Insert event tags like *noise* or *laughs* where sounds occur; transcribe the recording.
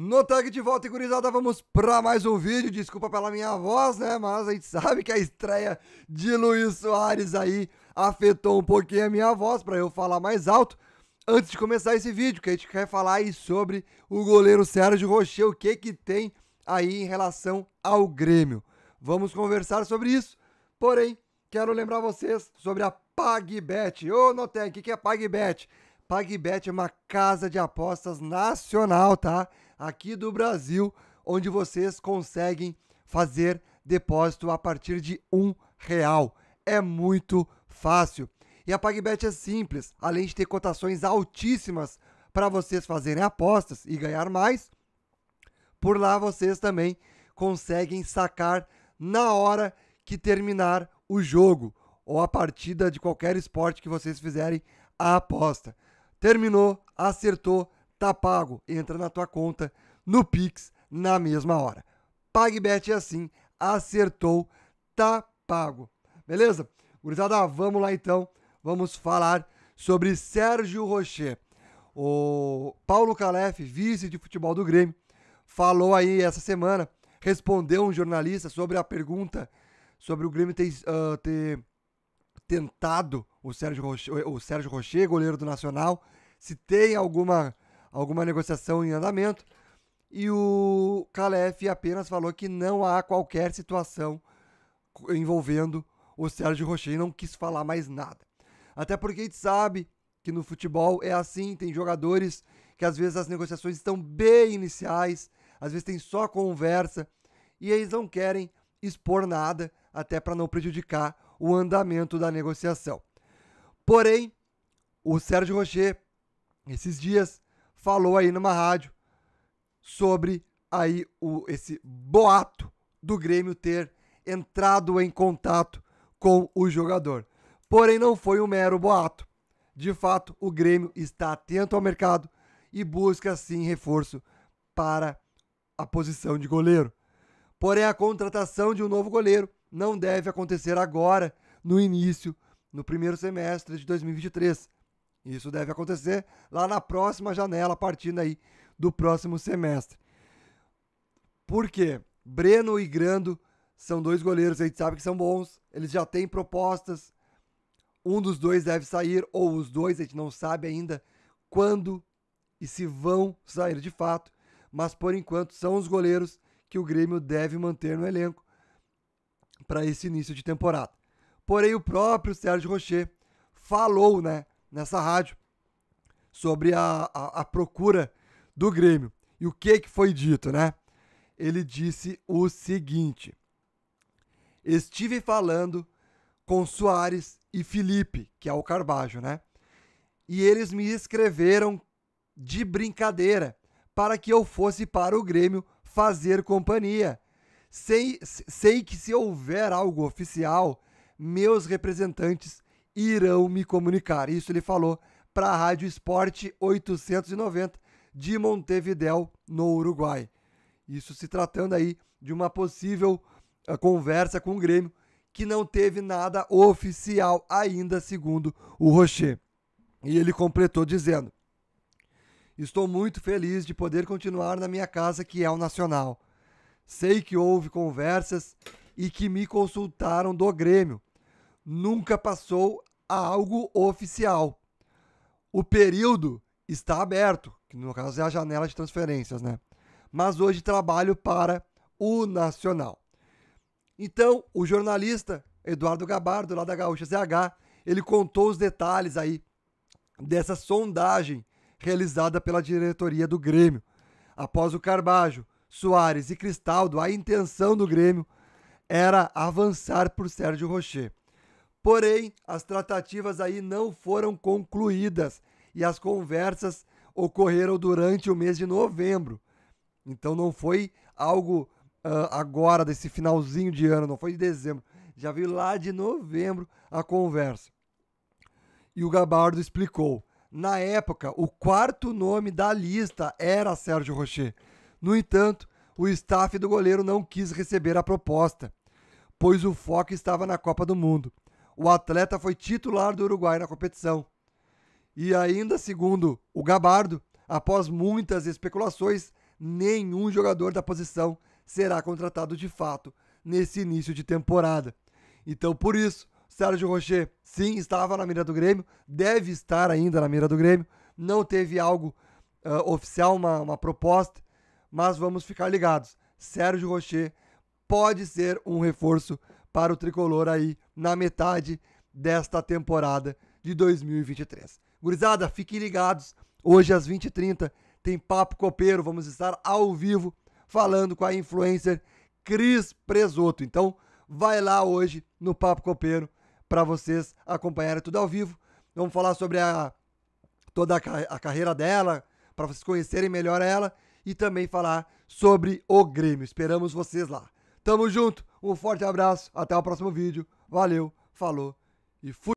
No tanque de volta, e gurizada, vamos para mais um vídeo. Desculpa pela minha voz, né? Mas a gente *laughs* sabe que a estreia de Luiz Soares aí afetou um pouquinho a minha voz para eu falar mais alto. Antes de começar esse vídeo, que a gente quer falar aí sobre o goleiro Sérgio Rocher, o que que tem aí em relação ao Grêmio. Vamos conversar sobre isso. Porém, quero lembrar vocês sobre a PagBet. Ô, Notec, o que é PagBet? PagBet é uma casa de apostas nacional, tá? aqui do Brasil, onde vocês conseguem fazer depósito a partir de um real. É muito fácil. E a PagBet é simples, além de ter cotações altíssimas para vocês fazerem apostas e ganhar mais, por lá vocês também conseguem sacar na hora que terminar o jogo ou a partida de qualquer esporte que vocês fizerem a aposta. Terminou, acertou, tá pago, entra na tua conta, no Pix, na mesma hora. PagBet é assim, acertou, tá pago. Beleza? Gurizada, vamos lá então, vamos falar sobre Sérgio Rocher. O Paulo Calef, vice de futebol do Grêmio, falou aí essa semana, respondeu um jornalista sobre a pergunta sobre o Grêmio ter, uh, ter tentado o Sérgio, Rocher, o Sérgio Rocher, goleiro do Nacional, se tem alguma alguma negociação em andamento. E o Calef apenas falou que não há qualquer situação envolvendo o Sérgio Rocher e não quis falar mais nada. Até porque a gente sabe que no futebol é assim, tem jogadores que às vezes as negociações estão bem iniciais, às vezes tem só conversa e eles não querem expor nada até para não prejudicar o andamento da negociação. Porém, o Sérgio Rocher, esses dias, falou aí numa rádio sobre aí o, esse boato do Grêmio ter entrado em contato com o jogador. Porém, não foi um mero boato. De fato, o Grêmio está atento ao mercado e busca sim reforço para a posição de goleiro. Porém, a contratação de um novo goleiro não deve acontecer agora, no início, no primeiro semestre de 2023. Isso deve acontecer lá na próxima janela, partindo aí do próximo semestre. Por quê? Breno e Grando são dois goleiros, a gente sabe que são bons, eles já têm propostas. Um dos dois deve sair, ou os dois, a gente não sabe ainda quando e se vão sair de fato, mas por enquanto são os goleiros que o Grêmio deve manter no elenco para esse início de temporada. Porém, o próprio Sérgio Rocher falou, né, nessa rádio sobre a, a, a procura do Grêmio. E o que, que foi dito, né? Ele disse o seguinte: Estive falando com Soares e Felipe, que é o Carbajo, né? E eles me escreveram de brincadeira para que eu fosse para o Grêmio fazer companhia. Sei, sei que se houver algo oficial, meus representantes irão me comunicar. Isso ele falou para a Rádio Esporte 890 de Montevidéu, no Uruguai. Isso se tratando aí de uma possível eh, conversa com o Grêmio que não teve nada oficial ainda, segundo o Rocher. E ele completou dizendo: Estou muito feliz de poder continuar na minha casa, que é o Nacional. Sei que houve conversas e que me consultaram do Grêmio. Nunca passou a algo oficial. O período está aberto, que no caso é a janela de transferências, né? Mas hoje trabalho para o Nacional. Então, o jornalista Eduardo Gabardo, lá da Gaúcha ZH, ele contou os detalhes aí dessa sondagem realizada pela diretoria do Grêmio. Após o Carbajo, Soares e Cristaldo, a intenção do Grêmio era avançar por Sérgio Rocher. Porém, as tratativas aí não foram concluídas e as conversas ocorreram durante o mês de novembro. Então não foi algo uh, agora, desse finalzinho de ano, não foi de dezembro. Já veio lá de novembro a conversa. E o Gabardo explicou. Na época, o quarto nome da lista era Sérgio Rocher. No entanto, o staff do goleiro não quis receber a proposta, pois o foco estava na Copa do Mundo o atleta foi titular do Uruguai na competição. E ainda segundo o Gabardo, após muitas especulações, nenhum jogador da posição será contratado de fato nesse início de temporada. Então, por isso, Sérgio Rocher, sim, estava na mira do Grêmio, deve estar ainda na mira do Grêmio, não teve algo uh, oficial, uma, uma proposta, mas vamos ficar ligados. Sérgio Rocher pode ser um reforço para o tricolor aí na metade desta temporada de 2023. Gurizada, fiquem ligados. Hoje às 20h30 tem Papo Copeiro. Vamos estar ao vivo falando com a influencer Cris Presoto. Então, vai lá hoje no Papo Copeiro para vocês acompanharem tudo ao vivo. Vamos falar sobre a, toda a, carreira dela, para vocês conhecerem melhor ela e também falar sobre o Grêmio. Esperamos vocês lá. Tamo junto, um forte abraço, até o próximo vídeo. Valeu, falou e fui!